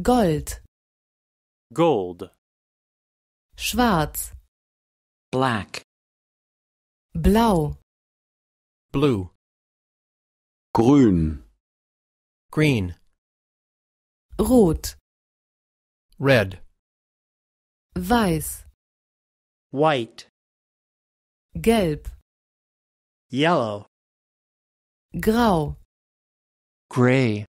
Gold. Gold. Schwarz. Black. Blau. Blue. Grün. Green. Rot. Red. Weiß. White. Gelb. Yellow. Grau. Gray.